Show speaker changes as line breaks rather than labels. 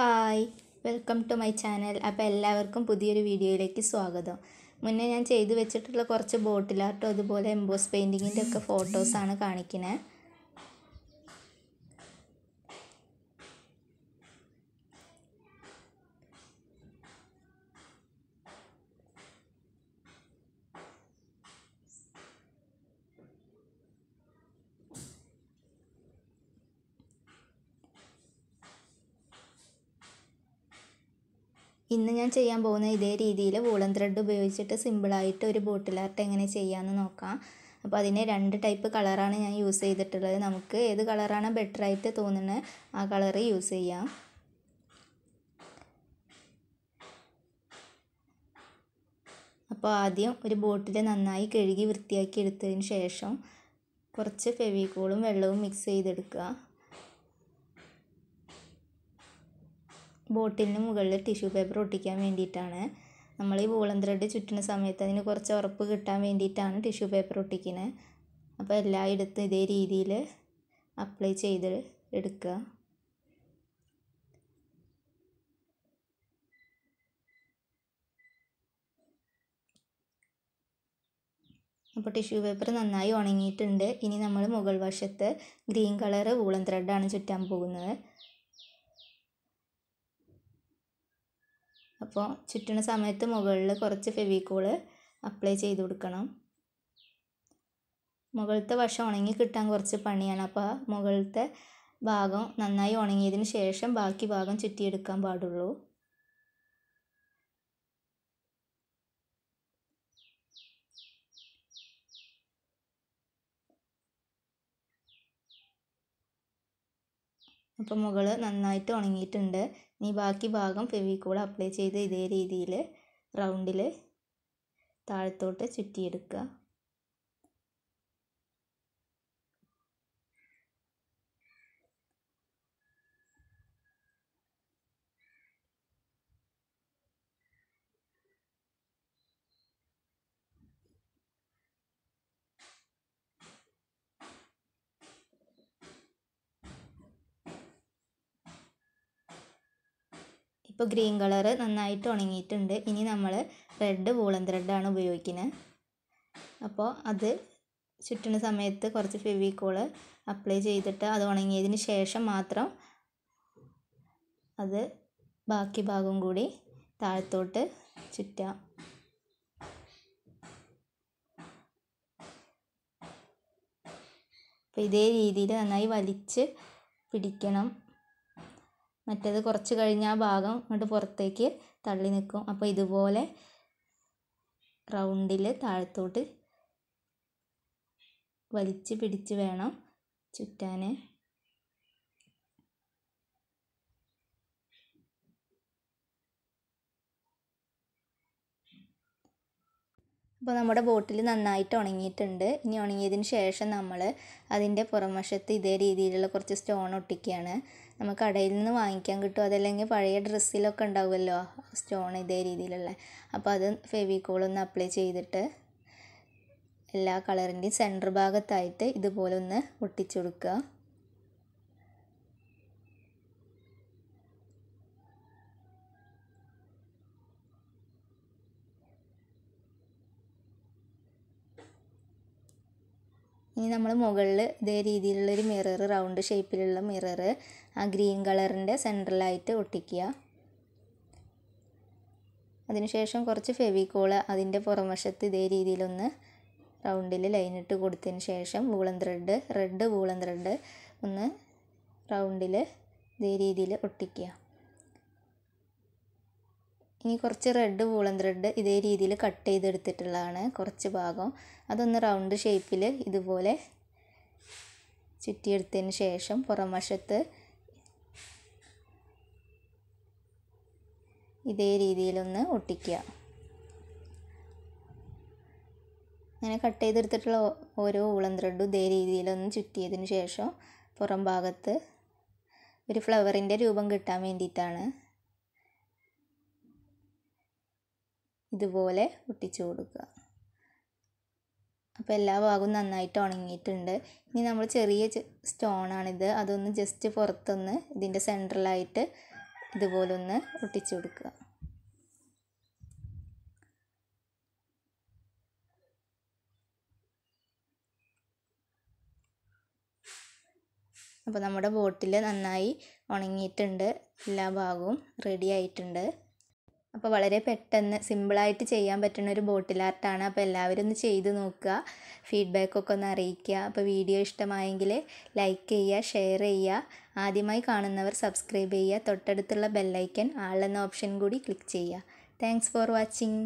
hi welcome to my channel അപ്പോൾ എല്ലാവർക്കും പുതിയൊരു വീഡിയോയിലേക്ക് സ്വാഗതം മുന്നേ ഞാൻ ചെയ്തു വെച്ചിട്ടുള്ള കുറച്ച് ബോട്ടിലാർട്ടും അതുപോലെ എംബോസ് പെയിൻറ്റിങ്ങിൻ്റെ ഒക്കെ ഫോട്ടോസാണ് കാണിക്കുന്നത് ഇന്ന് ഞാൻ ചെയ്യാൻ പോകുന്ന ഇതേ രീതിയിൽ വൂളൻ ത്രെഡ് ഉപയോഗിച്ചിട്ട് സിമ്പിളായിട്ട് ഒരു ബോട്ടിൽ ആർട്ട് എങ്ങനെ ചെയ്യാമെന്ന് നോക്കാം അപ്പോൾ അതിന് രണ്ട് ടൈപ്പ് കളറാണ് ഞാൻ യൂസ് ചെയ്തിട്ടുള്ളത് നമുക്ക് ഏത് കളറാണ് ബെറ്ററായിട്ട് തോന്നുന്നത് ആ കളർ യൂസ് ചെയ്യാം അപ്പോൾ ആദ്യം ഒരു ബോട്ടിൽ നന്നായി കഴുകി വൃത്തിയാക്കി എടുത്തതിന് ശേഷം കുറച്ച് ഫെവിക്കോളും വെള്ളവും മിക്സ് ചെയ്തെടുക്കുക ബോട്ടിലിന് മുകളിൽ ടിഷ്യൂ പേപ്പർ ഒട്ടിക്കാൻ വേണ്ടിയിട്ടാണ് നമ്മൾ ഈ വൂളൻ ത്രെഡ് ചുറ്റുന്ന സമയത്ത് അതിന് കുറച്ച് ഉറപ്പ് കിട്ടാൻ വേണ്ടിയിട്ടാണ് ടിഷ്യൂ പേപ്പർ ഒട്ടിക്കുന്നത് അപ്പോൾ എല്ലായിടത്തും ഇതേ രീതിയിൽ അപ്ലൈ ചെയ്ത് എടുക്കുക അപ്പോൾ ടിഷ്യൂ പേപ്പർ നന്നായി ഉണങ്ങിയിട്ടുണ്ട് ഇനി നമ്മൾ മുകൾ വശത്ത് ഗ്രീൻ കളറ് വൂളൻ ത്രെഡാണ് ചുറ്റാൻ പോകുന്നത് അപ്പോൾ ചുറ്റണ സമയത്ത് മുകളിൽ കുറച്ച് ഫെവിക്കോള് അപ്ലൈ ചെയ്ത് കൊടുക്കണം മുകളിലത്തെ വശം ഉണങ്ങി കിട്ടാൻ കുറച്ച് പണിയാണ് അപ്പോൾ മുകളിലത്തെ ഭാഗം നന്നായി ഉണങ്ങിയതിന് ശേഷം ബാക്കി ഭാഗം ചുറ്റിയെടുക്കാൻ പാടുള്ളൂ അപ്പോൾ മുകൾ നന്നായിട്ട് ഉണങ്ങിയിട്ടുണ്ട് ഇനി ബാക്കി ഭാഗം ഫെവിക്കോൾ അപ്ലൈ ചെയ്ത് ഇതേ രീതിയിൽ റൗണ്ടിൽ താഴത്തോട്ട് ചുറ്റിയെടുക്കുക ഇപ്പോൾ ഗ്രീൻ കളർ നന്നായിട്ട് ഉണങ്ങിയിട്ടുണ്ട് ഇനി നമ്മൾ റെഡ് വൂളൻ ത്രെഡാണ് ഉപയോഗിക്കുന്നത് അപ്പോൾ അത് ചുറ്റുന്ന സമയത്ത് കുറച്ച് ഫെവിക്കോള് അപ്ലൈ ചെയ്തിട്ട് അത് ഉണങ്ങിയതിന് ശേഷം മാത്രം അത് ബാക്കി ഭാഗം കൂടി താഴത്തോട്ട് ചുറ്റാം അപ്പോൾ ഇതേ രീതിയിൽ നന്നായി വലിച്ച് പിടിക്കണം മറ്റേത് കുറച്ച് കഴിഞ്ഞ ആ ഭാഗം ഇങ്ങോട്ട് പുറത്തേക്ക് തള്ളി നിൽക്കും അപ്പോൾ ഇതുപോലെ റൗണ്ടിൽ താഴത്തോട്ട് വലിച്ച് പിടിച്ച് വേണം ചുറ്റാൻ അപ്പോൾ നമ്മുടെ ബോട്ടിൽ നന്നായിട്ട് ഉണങ്ങിയിട്ടുണ്ട് ഇനി ഉണങ്ങിയതിന് ശേഷം നമ്മൾ അതിൻ്റെ പുറംവശത്ത് ഇതേ രീതിയിലുള്ള കുറച്ച് സ്റ്റോൺ ഒട്ടിക്കുകയാണ് നമുക്ക് കടയിൽ നിന്ന് വാങ്ങിക്കാൻ കിട്ടും അതല്ലെങ്കിൽ പഴയ ഡ്രസ്സിലൊക്കെ ഉണ്ടാവുമല്ലോ സ്റ്റോൺ ഇതേ രീതിയിലുള്ള അപ്പോൾ അത് ഫെവിക്കോളൊന്ന് അപ്ലൈ ചെയ്തിട്ട് എല്ലാ കളറിൻ്റെയും സെൻറ്റർ ഭാഗത്തായിട്ട് ഇതുപോലെ ഒന്ന് ഒട്ടിച്ചു കൊടുക്കുക ഇനി നമ്മൾ മുകളിൽ ഇതേ രീതിയിലുള്ളൊരു മിറർ റൗണ്ട് ഷേപ്പിലുള്ള മിറർ ആ ഗ്രീൻ കളറിൻ്റെ സെൻറ്ററിലായിട്ട് ഒട്ടിക്കുക അതിനുശേഷം കുറച്ച് ഫെവിക്കോള് അതിൻ്റെ വശത്ത് ഇതേ രീതിയിലൊന്ന് റൗണ്ടിൽ ലൈൻ ഇട്ട് കൊടുത്തതിന് ശേഷം woollen thread red woollen thread ഒന്ന് റൗണ്ടിൽ ഇതേ രീതിയിൽ ഒട്ടിക്കുക ഇനി കുറച്ച് റെഡ് വൂളൻ ത്രെഡ് ഇതേ രീതിയിൽ കട്ട് ചെയ്തെടുത്തിട്ടുള്ളതാണ് കുറച്ച് ഭാഗം അതൊന്ന് റൗണ്ട് ഷേപ്പിൽ ഇതുപോലെ ചുറ്റിയെടുത്തതിന് ശേഷം പുറം വശത്ത് ഇതേ രീതിയിലൊന്ന് ഒട്ടിക്കുക അങ്ങനെ കട്ട് ചെയ്തെടുത്തിട്ടുള്ള ഓരോ ഊളൻ ത്രെഡും ഇതേ രീതിയിലൊന്ന് ചുറ്റിയതിന് ശേഷം പുറം ഭാഗത്ത് ഒരു ഫ്ലവറിൻ്റെ രൂപം കിട്ടാൻ വേണ്ടിയിട്ടാണ് ഇതുപോലെ ഒട്ടിച്ചു കൊടുക്കുക അപ്പോൾ എല്ലാ ഭാഗവും നന്നായിട്ട് ഉണങ്ങിയിട്ടുണ്ട് ഇനി നമ്മൾ ചെറിയ സ്റ്റോണാണിത് അതൊന്ന് ജസ്റ്റ് പുറത്തൊന്ന് ഇതിൻ്റെ സെൻറ്ററിലായിട്ട് ഇതുപോലെ ഒന്ന് ഒട്ടിച്ചു കൊടുക്കുക അപ്പോൾ നമ്മുടെ ബോട്ടിൽ നന്നായി ഉണങ്ങിയിട്ടുണ്ട് എല്ലാ ഭാഗവും റെഡി ആയിട്ടുണ്ട് അപ്പോൾ വളരെ പെട്ടെന്ന് സിമ്പിളായിട്ട് ചെയ്യാൻ പറ്റുന്ന ഒരു ബോട്ടിൽ ആർട്ടാണ് അപ്പോൾ എല്ലാവരും ഒന്ന് ചെയ്ത് നോക്കുക ഫീഡ്ബാക്കൊക്കെ ഒന്ന് അറിയിക്കുക അപ്പോൾ വീഡിയോ ഇഷ്ടമായെങ്കിൽ ലൈക്ക് ചെയ്യുക ഷെയർ ചെയ്യുക ആദ്യമായി കാണുന്നവർ സബ്സ്ക്രൈബ് ചെയ്യുക തൊട്ടടുത്തുള്ള ബെല്ലൈക്കൻ ആളെന്ന ഓപ്ഷൻ കൂടി ക്ലിക്ക് ചെയ്യുക താങ്ക്സ് ഫോർ വാച്ചിങ്